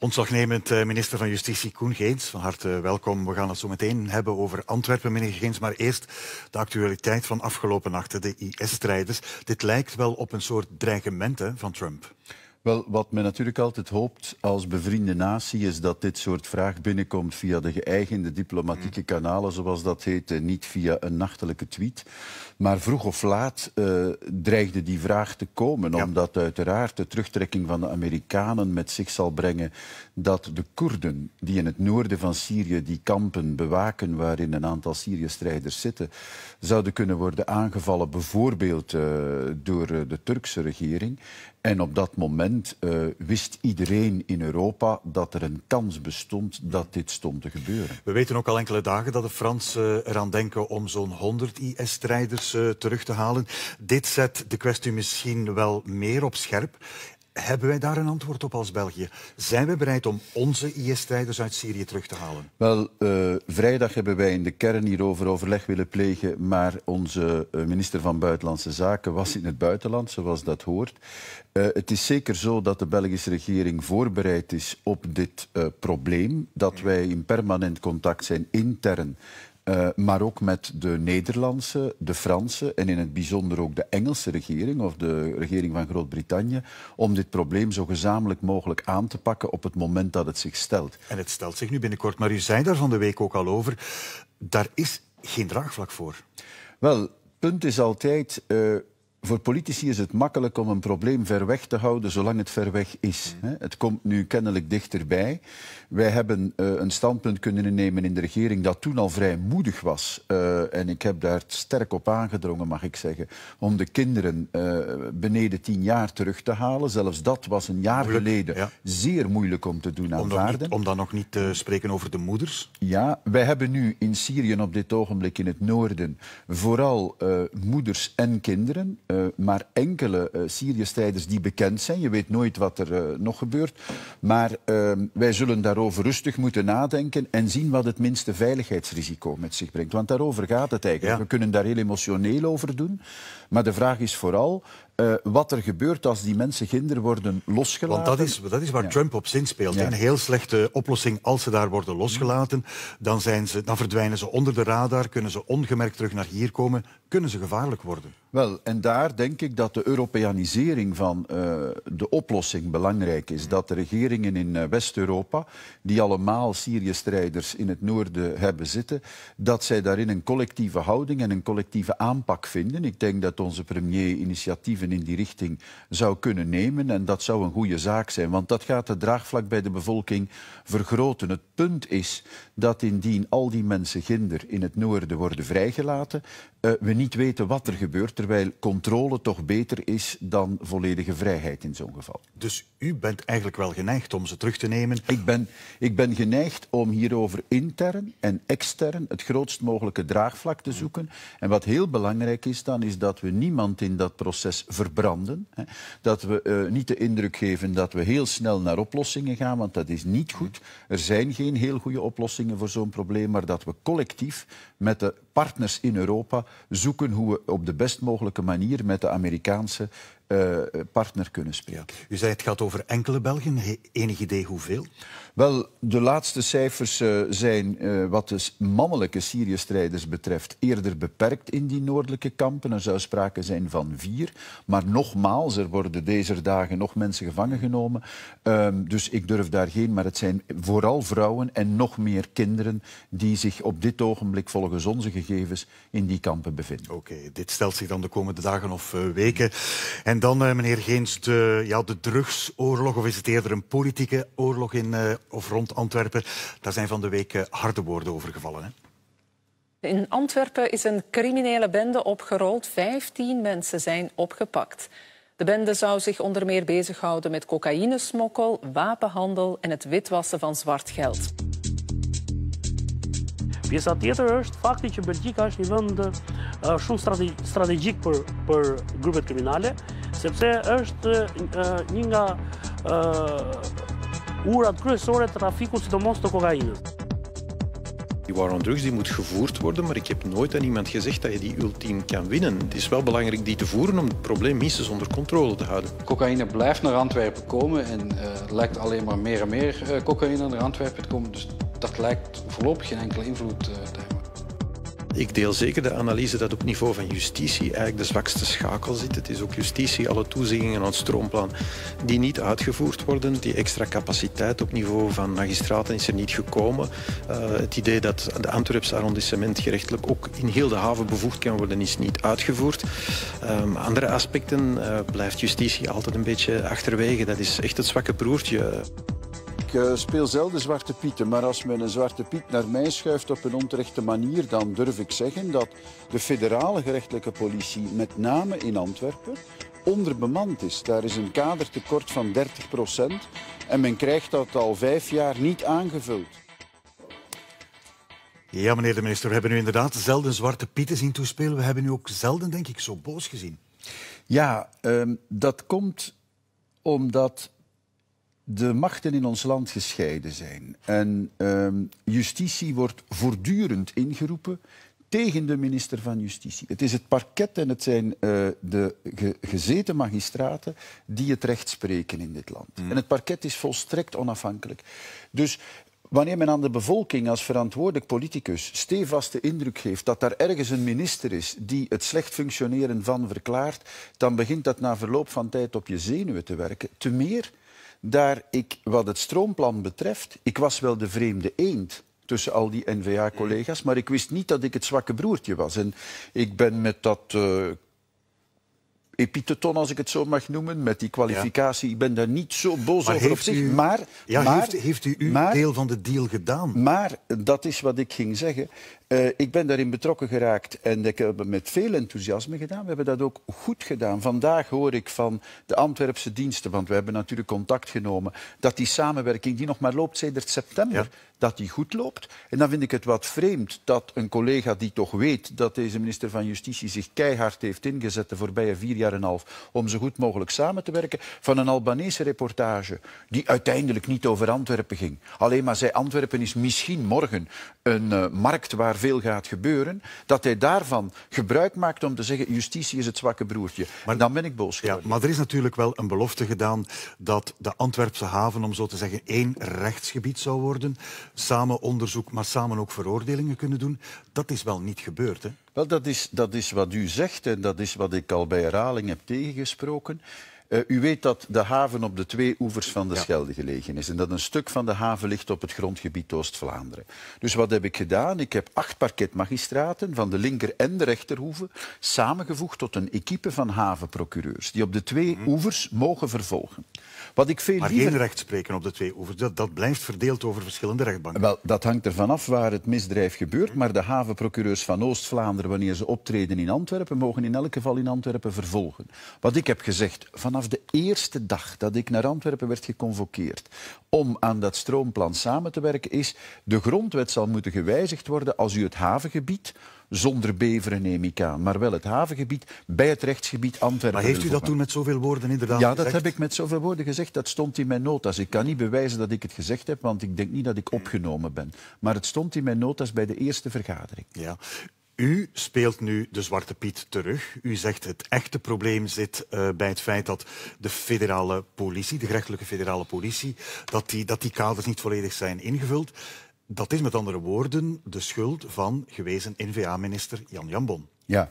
Ontslagnemend eh, minister van Justitie Koen Geens, van harte welkom. We gaan het zo meteen hebben over Antwerpen, meneer Geens. Maar eerst de actualiteit van afgelopen nachten, de IS-strijders. Dit lijkt wel op een soort dreigement van Trump. Wel, wat men natuurlijk altijd hoopt als bevriende natie is dat dit soort vraag binnenkomt via de geëigende diplomatieke mm. kanalen, zoals dat heet, niet via een nachtelijke tweet. Maar vroeg of laat eh, dreigde die vraag te komen, omdat uiteraard de terugtrekking van de Amerikanen met zich zal brengen dat de Koerden, die in het noorden van Syrië die kampen bewaken waarin een aantal Syrië-strijders zitten, zouden kunnen worden aangevallen, bijvoorbeeld eh, door eh, de Turkse regering. En op dat moment eh, wist iedereen in Europa dat er een kans bestond dat dit stond te gebeuren. We weten ook al enkele dagen dat de Fransen eraan denken om zo'n 100 IS-strijders eh, terug te halen. Dit zet de kwestie misschien wel meer op scherp. Hebben wij daar een antwoord op als België? Zijn we bereid om onze IS-strijders uit Syrië terug te halen? Wel, eh, vrijdag hebben wij in de kern hierover overleg willen plegen, maar onze eh, minister van Buitenlandse Zaken was in het buitenland, zoals dat hoort. Eh, het is zeker zo dat de Belgische regering voorbereid is op dit probleem, dat wij in permanent contact zijn intern eh, maar ook met de Nederlandse, de Franse en in het bijzonder ook de Engelse regering of de regering van Groot-Brittannië om dit probleem zo gezamenlijk mogelijk aan te pakken op het moment dat het zich stelt. En het stelt zich nu binnenkort, maar u zei daar van de week ook al over, daar is geen draagvlak voor. Wel, het punt is altijd, eh, voor politici is het makkelijk om een probleem ver weg te houden zolang het ver weg is. Het komt nu kennelijk dichterbij. Wij hebben eh, een standpunt kunnen innemen in de regering dat toen al vrij moedig was. Eh, en ik heb daar sterk op aangedrongen, mag ik zeggen, om de kinderen eh, beneden tien jaar terug te halen. Zelfs dat was een jaar geleden zeer moeilijk om te doen aanvaarden. Om dan nog niet te spreken over de moeders. Ja, wij hebben nu in Syrië op dit ogenblik in het noorden vooral moeders en kinderen. Eh, maar enkele eh, Syrië-strijders die bekend zijn. Je weet nooit wat er eh, nog gebeurt. Maar ehm, wij zullen daarover rustig moeten nadenken en zien wat het minste veiligheidsrisico met zich brengt. Want daarover gaat het eigenlijk. We kunnen daar heel emotioneel over doen. Maar de vraag is vooral, eh, wat er gebeurt als die mensen kinder worden losgelaten. Want dat is, dat is waar Trump op zin speelt. Een heel slechte oplossing als ze daar worden losgelaten. Dan, zijn ze, dan verdwijnen ze onder de radar, kunnen ze ongemerkt terug naar hier komen, kunnen ze gevaarlijk worden. Wel, en daar denk ik dat de Europeanisering van eh, de oplossing belangrijk is. Dat de regeringen in eh, West-Europa, die allemaal Syrië-strijders in het noorden hebben zitten, dat zij daarin een collectieve houding en een collectieve aanpak vinden. Ik denk dat onze premier initiatieven in die richting zou kunnen nemen. En dat zou een goede zaak zijn, want dat gaat het draagvlak bij de bevolking vergroten. Het punt is dat indien al die mensen ginder in het noorden worden vrijgelaten, eh, we niet weten wat er gebeurt, terwijl controle toch beter is dan volledige vrijheid in zo'n geval. Dus u bent eigenlijk wel geneigd om ze terug te nemen? Ik ben, ik ben geneigd om hierover intern en extern het grootst mogelijke draagvlak te zoeken. En wat heel belangrijk is dan, is dat we niemand in dat proces verbranden. Hè. Dat we eh, niet de indruk geven dat we heel snel naar oplossingen gaan, want dat is niet goed. Er zijn geen heel goede oplossingen voor zo'n probleem, maar dat we collectief met de partners in Europa zoeken hoe we op de best mogelijke manier met de Amerikaanse eh, partner kunnen spreken. U zei het gaat over enkele Belgen. enig idee hoeveel? Wel, de laatste cijfers eh, zijn eh, wat de mannelijke Syrië-strijders betreft eerder beperkt in die noordelijke kampen. Er zou sprake zijn van vier. Maar nogmaals, er worden deze dagen nog mensen gevangen genomen. Ehm, dus ik durf daar geen, maar het zijn vooral vrouwen en nog meer kinderen die zich op dit ogenblik volgens onze gegevens in die kampen bevinden. Oké, dit stelt zich dan de komende dagen of eh, weken. En dan, meneer Geens, de, ja, de drugsoorlog, of is het eerder een politieke oorlog in of rond Antwerpen. Daar zijn van de week eh, harde woorden over gevallen. Hè? In Antwerpen is een criminele bende opgerold. Vijftien mensen zijn opgepakt. De bende zou zich onder meer bezighouden met cocaïnesmokkel, wapenhandel en het witwassen van zwart geld. We zaten eerst, vaak in është një vend shumë strategisch per per groepen criminelen. sepse hebben eerst eh, eh, urat kryesore të trafikut, sidomos të kokainës. Die war on drugs, die moet gevoerd worden, maar ik heb nooit aan iemand gezegd dat je die ultiem kan winnen. Het is wel belangrijk die te voeren om het probleem minstens onder controle te houden. Cocaïne blijft naar Antwerpen komen en uh, lijkt alleen maar meer en meer uh, cocaïne naar Antwerpen te komen. Dus dat lijkt voorlopig geen enkele invloed eh, te hebben. Ik deel zeker de analyse dat op niveau van justitie eigenlijk de zwakste schakel zit. Het is ook justitie, alle toezeggingen aan het stroomplan die niet uitgevoerd worden. Die extra capaciteit op niveau van magistraten is er niet gekomen. Eh, het idee dat de Antwerpse arrondissement gerechtelijk ook in heel de haven bevoegd kan worden is niet uitgevoerd. Ehm, andere aspecten eh, blijft justitie altijd een beetje achterwege. Dat is echt het zwakke broertje. Ik eh, speel zelden Zwarte Pieten, maar als men een Zwarte Piet naar mij schuift op een onterechte manier, dan durf ik zeggen dat de federale gerechtelijke politie, met name in Antwerpen, onderbemand is. Daar is een kadertekort van 30 procent en men krijgt dat al vijf jaar niet aangevuld. Ja, meneer de minister, we hebben nu inderdaad zelden Zwarte Pieten zien toespelen. We hebben u ook zelden, denk ik, zo boos gezien. Ja, ehm, dat komt omdat de machten in ons land gescheiden zijn. En ehm, justitie wordt voortdurend ingeroepen tegen de minister van Justitie. Het is het parket en het zijn eh, de gezeten magistraten die het recht spreken in dit land. Mm. En het parket is volstrekt onafhankelijk. Dus Wanneer men aan de bevolking als verantwoordelijk politicus stevast de indruk geeft dat daar ergens een minister is die het slecht functioneren van verklaart, dan begint dat na verloop van tijd op je zenuwen te werken. Te meer daar ik, wat het stroomplan betreft, ik was wel de vreemde eend tussen al die NVA-collega's, maar ik wist niet dat ik het zwakke broertje was. En ik ben met dat uh, eh, epitheton, als ik het zo mag noemen, met die kwalificatie. Ik ben daar niet zo boos maar over op zich. maar, ja, maar, heeft, heeft u uw deel van de deal gedaan? Maar, dat is wat ik ging zeggen. Eh, ik ben daarin betrokken geraakt en ik heb het met veel enthousiasme gedaan. We hebben dat ook goed gedaan. Vandaag hoor ik van de Antwerpse diensten, want we hebben natuurlijk contact genomen, dat die samenwerking, die nog maar loopt sinds september, dat die goed loopt. En dan vind ik het wat vreemd dat een collega die toch weet dat deze minister van Justitie zich keihard heeft ingezet de voorbije vier jaar en een half om zo goed mogelijk samen te werken, van een Albanese reportage die uiteindelijk niet over Antwerpen ging. Alleen maar zei Antwerpen is misschien morgen een uh, markt waar veel gaat gebeuren, dat hij daarvan gebruik maakt om te zeggen justitie is het zwakke broertje. Maar dan ben ik boos Ja, maar er is natuurlijk wel een belofte gedaan dat de Antwerpse haven, om zo te zeggen, één rechtsgebied zou worden. Samen onderzoek, maar samen ook veroordelingen kunnen doen. Dat is wel niet gebeurd, hè? Wel, dat is, dat is wat u zegt en dat is wat ik al bij herhaling heb tegengesproken. Eh, u weet dat de haven op de twee oevers van de Schelde gelegen is en dat een stuk van de haven ligt op het grondgebied Oost-Vlaanderen. Dus wat heb ik gedaan? Ik heb acht parketmagistraten van de linker- en de rechterhoeve samengevoegd tot een equipe van havenprocureurs die op de twee mhm. oevers mogen vervolgen. Wat ik veel maar liever... geen rechtspreken op de twee oevers, dat, dat blijft verdeeld over verschillende rechtbanken. Wel, dat hangt ervan af waar het misdrijf gebeurt, mhm. maar de havenprocureurs van Oost-Vlaanderen, wanneer ze optreden in Antwerpen, mogen in elk geval in Antwerpen vervolgen. Wat ik heb gezegd, vanaf vanaf de eerste dag dat ik naar Antwerpen werd geconvoqueerd om aan dat stroomplan samen te werken, is de grondwet zal moeten gewijzigd worden als u het havengebied zonder Beveren neem ik aan, maar wel het havengebied bij het rechtsgebied Antwerpen. Maar heeft u dat toen met zoveel woorden inderdaad Ja, dat heb ik met zoveel woorden gezegd. Dat stond in mijn notas. Ik kan niet bewijzen dat ik het gezegd heb, want ik denk niet dat ik opgenomen ben. Maar het stond in mijn notas bij de eerste vergadering. Ja. U speelt nu de Zwarte Piet terug. U zegt het echte probleem zit eh, bij het feit dat de federale politie, de gerechtelijke federale politie, dat die, dat die kaders niet volledig zijn ingevuld. Dat is met andere woorden de schuld van gewezen nva minister Jan Jambon. Ja.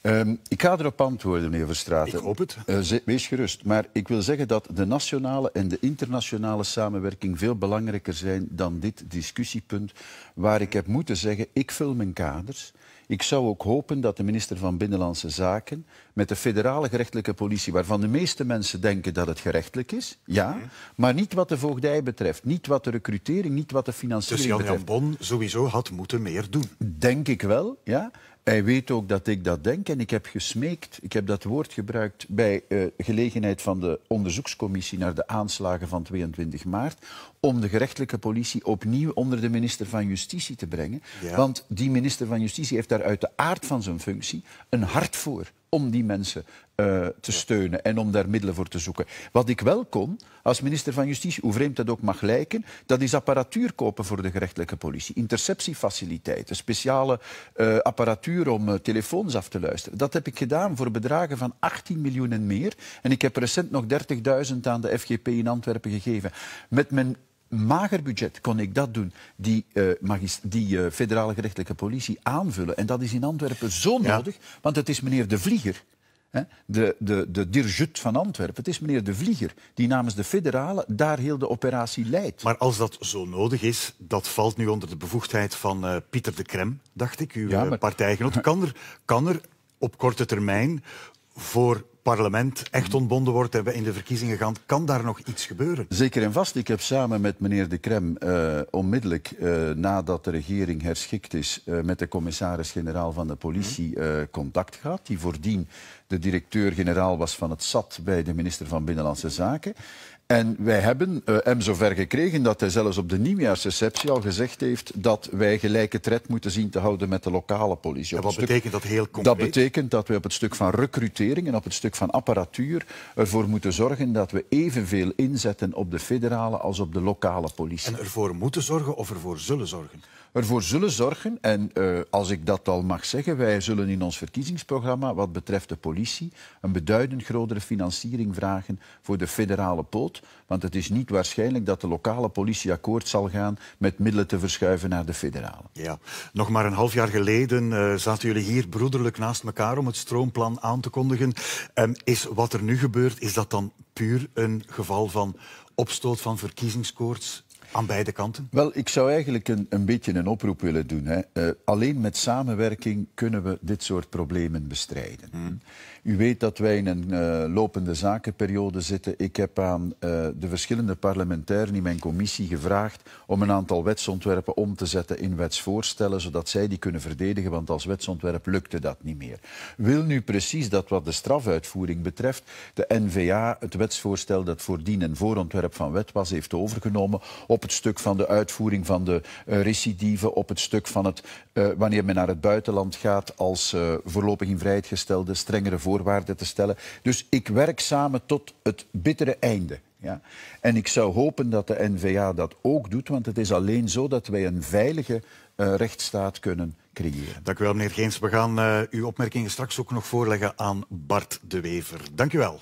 Ehm, ik ga erop antwoorden, meneer Verstraten. Ik hoop het. Eh, wees gerust. Maar ik wil zeggen dat de nationale en de internationale samenwerking veel belangrijker zijn dan dit discussiepunt. Waar ik heb moeten zeggen, ik vul mijn kaders. Ik zou ook hopen dat de minister van Binnenlandse Zaken met de federale gerechtelijke politie, waarvan de meeste mensen denken dat het gerechtelijk is, ja, mhm. maar niet wat de voogdij betreft, niet wat de recrutering, niet wat de financiering dus Jan betreft. Jan Bon sowieso had moeten meer doen? Denk ik wel, ja. Hij weet ook dat ik dat denk en ik heb gesmeekt, ik heb dat woord gebruikt bij uh, gelegenheid van de onderzoekscommissie naar de aanslagen van 22 maart, om de gerechtelijke politie opnieuw onder de minister van Justitie te brengen. Want die minister van Justitie heeft daar uit de aard van zijn functie een hart voor om die mensen eh, te steunen en om daar middelen voor te zoeken. Wat ik wel kon, als minister van Justitie, hoe vreemd dat ook mag lijken, dat is apparatuur kopen voor de gerechtelijke politie. Interceptiefaciliteiten, speciale eh, apparatuur om eh, telefoons af te luisteren. Dat heb ik gedaan voor bedragen van 18 miljoen en meer. En ik heb recent nog 30.000 aan de FGP in Antwerpen gegeven. Met mijn mager budget kon ik dat doen, die, uh, die eh, federale gerechtelijke politie aanvullen. En dat is in Antwerpen zo nodig, want het is meneer De Vlieger. de, de, de dirjut van Antwerpen. Het is meneer De Vlieger die namens de federale daar heel de operatie leidt. Maar als dat zo nodig is, dat valt nu onder de bevoegdheid van eh, Pieter de Krem, dacht ik, uw partijgenoot. Kan er, kan er op korte termijn voor parlement echt ontbonden wordt hebben we in de verkiezingen gaan, kan daar nog iets gebeuren? Zeker en vast. Ik heb samen met meneer De Krem eh, onmiddellijk uh, nadat de regering herschikt is, eh, met de commissaris-generaal van de politie mhm. contact gehad, die voordien de directeur-generaal was van het SAT bij de minister van Binnenlandse Zaken. En wij hebben uh, eh, hem zover gekregen dat hij zelfs op de nieuwjaarsreceptie al gezegd heeft dat wij gelijke tred moeten zien te houden met de lokale politie. En wat betekent dat heel concreet? Dat betekent dat we op het stuk van recrutering en op het stuk van apparatuur ervoor moeten zorgen dat we evenveel inzetten op de federale als op de lokale politie. En ervoor moeten zorgen of ervoor zullen zorgen? Ervoor zullen zorgen, en eh, als ik dat al mag zeggen, wij zullen in ons verkiezingsprogramma wat betreft de politie een beduidend grotere financiering vragen voor de federale poot. Want het is niet waarschijnlijk dat de lokale politie akkoord zal gaan met middelen te verschuiven naar de federale. Ja, nog maar een half jaar geleden eh, zaten jullie hier broederlijk naast elkaar om het stroomplan aan te kondigen. Um, is wat er nu gebeurt, is dat dan puur een geval van opstoot van verkiezingskoorts aan beide kanten? Wel, ik zou eigenlijk een, een beetje een oproep willen doen. Hè. Eh, alleen met samenwerking kunnen we dit soort problemen bestrijden. Hmm. U weet dat wij in een eh, lopende zakenperiode zitten. Ik heb aan eh, de verschillende parlementairen in mijn commissie gevraagd om een aantal wetsontwerpen om te zetten in wetsvoorstellen, zodat zij die kunnen verdedigen, want als wetsontwerp lukte dat niet meer. Wil nu precies dat wat de strafuitvoering betreft, de NVA het wetsvoorstel dat voordien een voorontwerp van wet was, heeft overgenomen op het stuk van de uitvoering van de uh, recidieven, op het stuk van het, eh, wanneer men naar het buitenland gaat als eh, voorlopig in vrijheid gestelde, strengere voorwaarden te stellen. Dus ik werk samen tot het bittere einde. Ja. En ik zou hopen dat de NVA dat ook doet, want het is alleen zo dat wij een veilige rechtsstaat kunnen creëren. Dank u wel, meneer Geens. We gaan uw opmerkingen straks ook nog voorleggen aan Bart de Wever. Dank u wel.